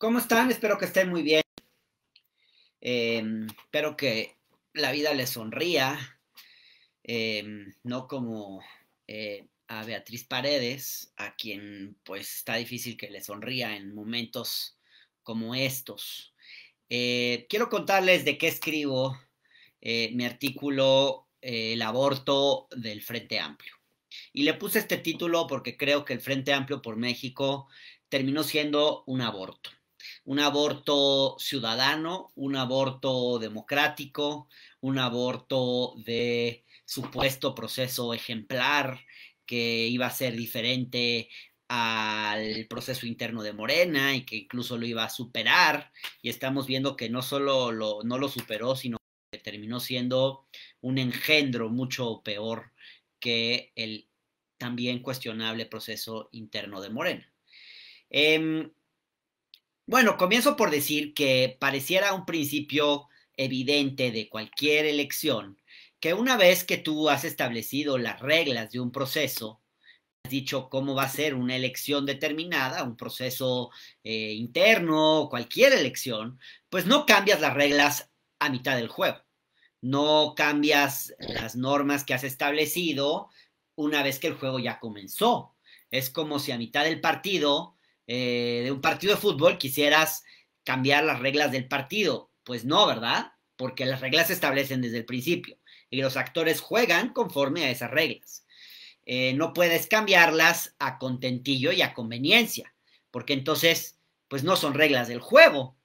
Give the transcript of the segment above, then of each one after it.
¿Cómo están? Espero que estén muy bien. Em, espero que la vida les sonría, em, no como eh, a Beatriz Paredes, a quien pues está difícil que le sonría en momentos como estos. Eh, quiero contarles de qué escribo eh, mi artículo El aborto del Frente Amplio. Y le puse este título porque creo que el Frente Amplio por México terminó siendo un aborto un aborto ciudadano, un aborto democrático, un aborto de supuesto proceso ejemplar que iba a ser diferente al proceso interno de Morena y que incluso lo iba a superar. Y estamos viendo que no solo lo, no lo superó, sino que terminó siendo un engendro mucho peor que el también cuestionable proceso interno de Morena. Em, bueno, comienzo por decir que pareciera un principio evidente de cualquier elección, que una vez que tú has establecido las reglas de un proceso, has dicho cómo va a ser una elección determinada, un proceso eh, interno, cualquier elección, pues no cambias las reglas a mitad del juego, no cambias las normas que has establecido una vez que el juego ya comenzó. Es como si a mitad del partido eh, de un partido de fútbol quisieras cambiar las reglas del partido. Pues no, ¿verdad? Porque las reglas se establecen desde el principio y los actores juegan conforme a esas reglas. Eh, no puedes cambiarlas a contentillo y a conveniencia, porque entonces, pues no son reglas del juego,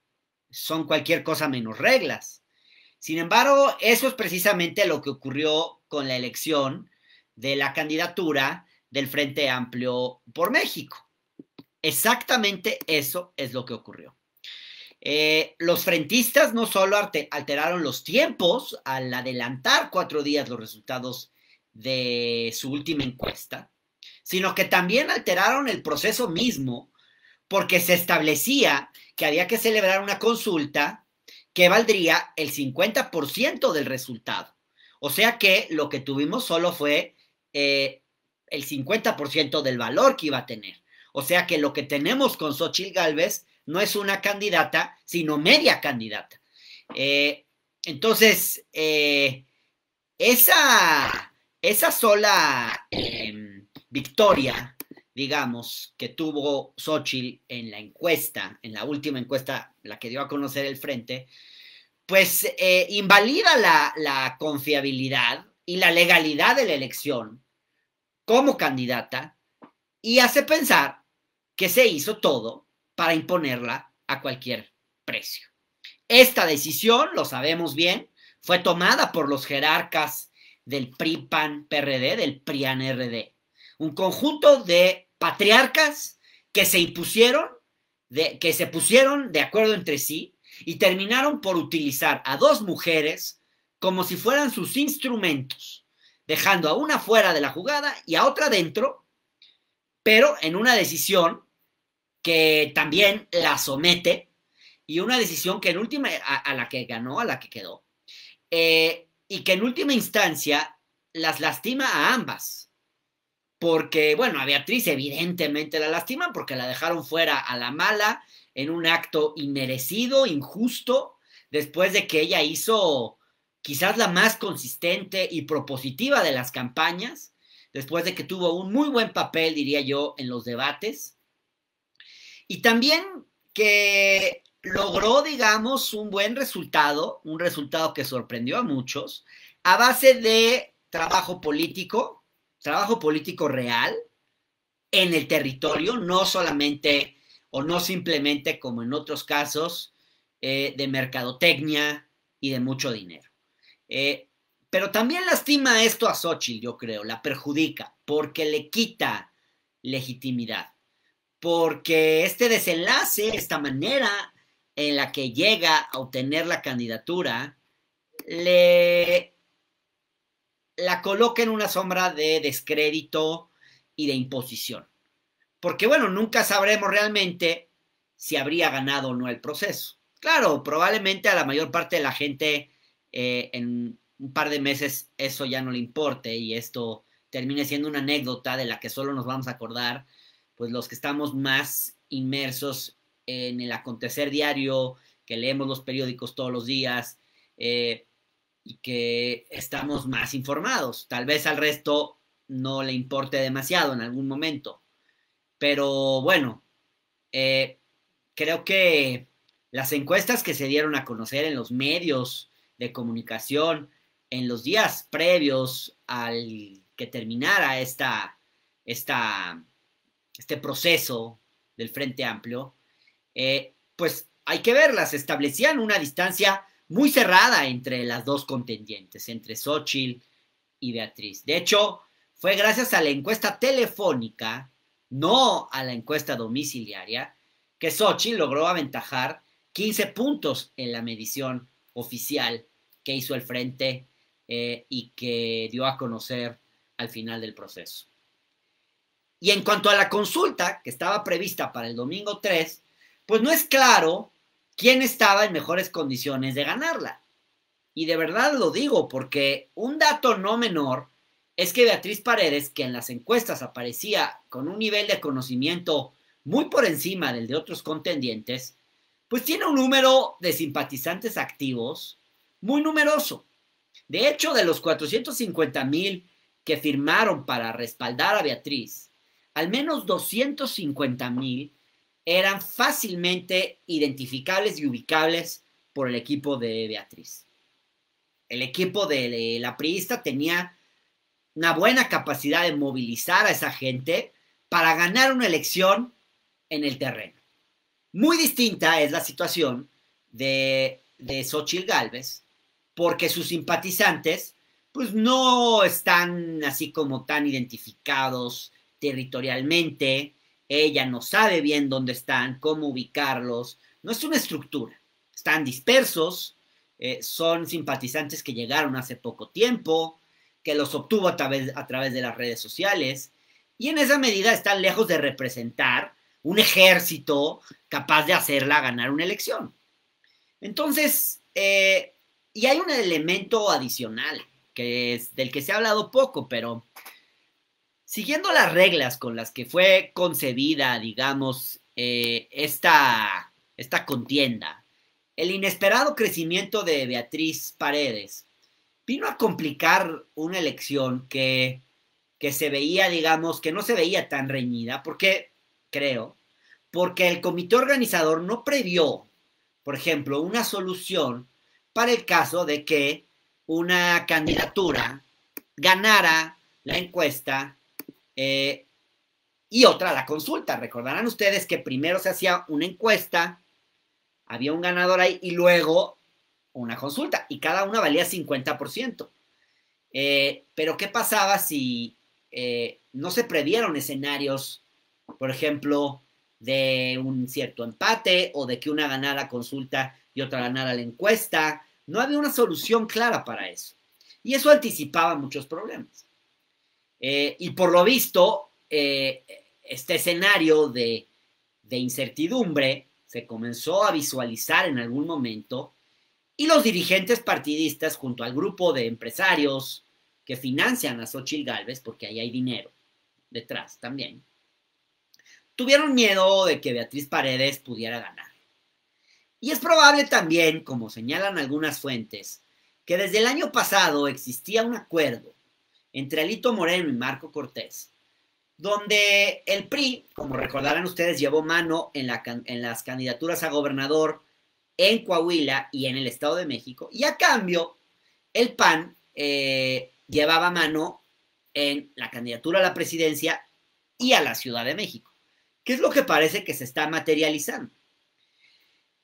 son cualquier cosa menos reglas. Sin embargo, eso es precisamente lo que ocurrió con la elección de la candidatura del Frente Amplio por México. Exactamente eso es lo que ocurrió. Eh, los frentistas no solo alteraron los tiempos al adelantar cuatro días los resultados de su última encuesta, sino que también alteraron el proceso mismo porque se establecía que había que celebrar una consulta que valdría el 50% del resultado. O sea que lo que tuvimos solo fue eh, el 50% del valor que iba a tener. O sea que lo que tenemos con Xochil Gálvez no es una candidata, sino media candidata. Eh, entonces, eh, esa, esa, sola em, victoria, digamos, que tuvo Xochitl en la encuesta, en la última encuesta, la que dio a conocer el frente, pues eh, invalida la confiabilidad y la legalidad de la elección como candidata y hace pensar que se hizo todo para imponerla a cualquier precio. Esta decisión, lo sabemos bien, fue tomada por los jerarcas del PRI-PAN-PRD, del PRIAN-RD, un conjunto de patriarcas que se impusieron, de, que se pusieron de acuerdo entre sí y terminaron por utilizar a dos mujeres como si fueran sus instrumentos, dejando a una fuera de la jugada y a otra dentro, pero en una decisión que también la somete y una decisión que en última, a, la que ganó, a la que quedó, eh, y que en última instancia las lastima a ambas. Porque, bueno, a Beatriz evidentemente la lastima porque la dejaron fuera a la mala en un acto inmerecido, injusto, después de que ella hizo quizás la más consistente y propositiva de las campañas, después de que tuvo un muy buen papel, diría yo, en los debates, y también que logró, digamos, un buen resultado, un resultado que sorprendió a muchos, a base de trabajo político, trabajo político real en el territorio, no solamente o no simplemente como en otros casos eh, de mercadotecnia y de mucho dinero. Eh, pero también lastima esto a Sochi yo creo, la perjudica porque le quita legitimidad porque este desenlace, esta manera en la que llega a obtener la candidatura, le la coloca en una sombra de descrédito y de imposición. Porque bueno, nunca sabremos realmente si habría ganado o no el proceso. Claro, probablemente a la mayor parte de la gente eh, en un par de meses eso ya no le importe y esto termine siendo una anécdota de la que solo nos vamos a acordar pues los que estamos más inmersos en el acontecer diario, que leemos los periódicos todos los días eh, y que estamos más informados. Tal vez al resto no le importe demasiado en algún momento. Pero bueno, eh, creo que las encuestas que se dieron a conocer en los medios de comunicación en los días previos al que terminara esta, esta este proceso del Frente Amplio, eh, pues hay que verlas, establecían una distancia muy cerrada entre las dos contendientes, entre Xochitl y Beatriz. De hecho, fue gracias a la encuesta telefónica, no a la encuesta domiciliaria, que Xochitl logró aventajar 15 puntos en la medición oficial que hizo el frente eh, y que dio a conocer al final del proceso. Y en cuanto a la consulta, que estaba prevista para el domingo 3, pues no es claro quién estaba en mejores condiciones de ganarla. Y de verdad lo digo, porque un dato no menor es que Beatriz Paredes, que en las encuestas aparecía con un nivel de conocimiento muy por encima del de otros contendientes, pues tiene un número de simpatizantes activos muy numeroso. De hecho, de los 450 mil que firmaron para respaldar a Beatriz, al menos 250 mil eran fácilmente identificables y ubicables por el equipo de Beatriz. El equipo de la priista tenía una buena capacidad de movilizar a esa gente para ganar una elección en el terreno. Muy distinta es la situación de, de Xochitl Galvez, porque sus simpatizantes, pues no están así como tan identificados territorialmente, ella no sabe bien dónde están, cómo ubicarlos, no es una estructura, están dispersos, eh, son simpatizantes que llegaron hace poco tiempo, que los obtuvo a través, de las redes sociales, y en esa medida están lejos de representar un ejército capaz de hacerla ganar una elección. Entonces, eh, y hay un elemento adicional, que es del que se ha hablado poco, pero Siguiendo las reglas con las que fue concebida, digamos, eh, esta, esta contienda, el inesperado crecimiento de Beatriz Paredes vino a complicar una elección que, que se veía, digamos, que no se veía tan reñida, porque, creo, porque el comité organizador no previó, por ejemplo, una solución para el caso de que una candidatura ganara la encuesta eh, y otra, la consulta. Recordarán ustedes que primero se hacía una encuesta, había un ganador ahí y luego una consulta. Y cada una valía 50%. Eh, pero ¿qué pasaba si eh, no se previeron escenarios, por ejemplo, de un cierto empate o de que una ganara consulta y otra ganara la encuesta? No había una solución clara para eso. Y eso anticipaba muchos problemas. Eh, y por lo visto, eh, este escenario de, incertidumbre se comenzó a visualizar en algún momento y los dirigentes partidistas junto al grupo de empresarios que financian a Xochitl Galvez, porque ahí hay dinero detrás también, tuvieron miedo de que Beatriz Paredes pudiera ganar. Y es probable también, como señalan algunas fuentes, que desde el año pasado existía un acuerdo entre Alito Moreno y Marco Cortés, donde el PRI, como recordarán ustedes, llevó mano en, las candidaturas a gobernador en Coahuila y en el Estado de México, y a cambio el PAN eh, llevaba mano en la candidatura a la presidencia y a la Ciudad de México, que es lo que parece que se está materializando.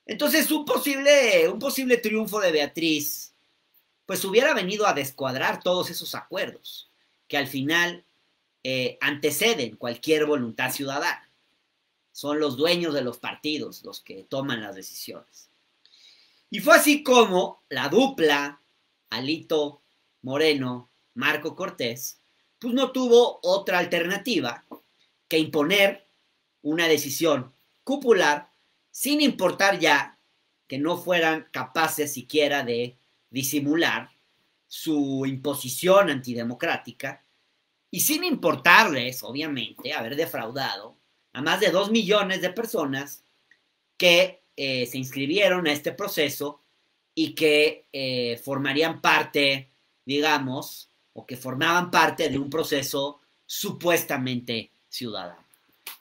Entonces, un posible, un posible triunfo de Beatriz pues hubiera venido a descuadrar todos esos acuerdos que al final eh, anteceden cualquier voluntad ciudadana. Son los dueños de los partidos los que toman las decisiones. Y fue así como la dupla, Alito Moreno, Marco Cortés, pues no tuvo otra alternativa que imponer una decisión cupular sin importar ya que no fueran capaces siquiera de disimular su imposición antidemocrática y sin importarles, obviamente, haber defraudado a más de dos millones de personas que eh, se inscribieron a este proceso y que eh, formarían parte, digamos, o que formaban parte de un proceso supuestamente ciudadano.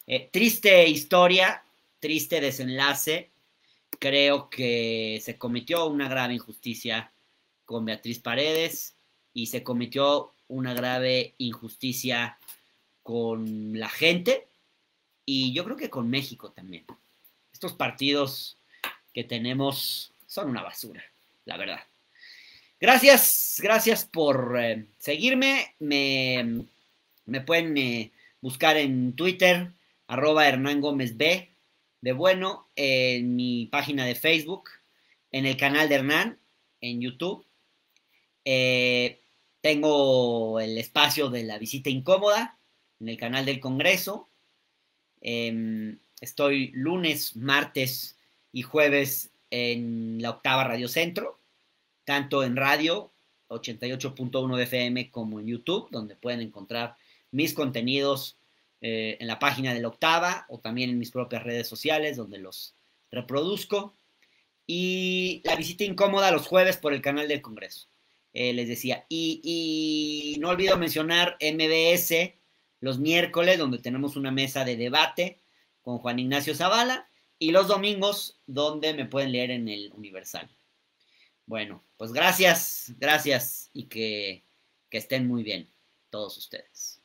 Eh, triste historia, triste desenlace. Creo que se cometió una grave injusticia con Beatriz Paredes y se cometió una grave injusticia con la gente y yo creo que con México también. Estos partidos que tenemos son una basura, la verdad. Gracias, gracias por eh, seguirme. Me, pueden eh, buscar en Twitter, arroba Hernán Gómez B, de bueno, en mi página de Facebook, en el canal de Hernán, en YouTube eh, tengo el espacio de la visita incómoda en el canal del Congreso. Em, estoy lunes, martes y jueves en la octava Radio Centro, tanto en radio 88.1 FM como en YouTube, donde pueden encontrar mis contenidos eh, en la página de la octava o también en mis propias redes sociales, donde los reproduzco. Y la visita incómoda los jueves por el canal del Congreso. Eh, les decía. Y, y, no olvido mencionar MBS los miércoles, donde tenemos una mesa de debate con Juan Ignacio Zavala, y los domingos, donde me pueden leer en el Universal. Bueno, pues gracias, gracias, y que, que estén muy bien todos ustedes.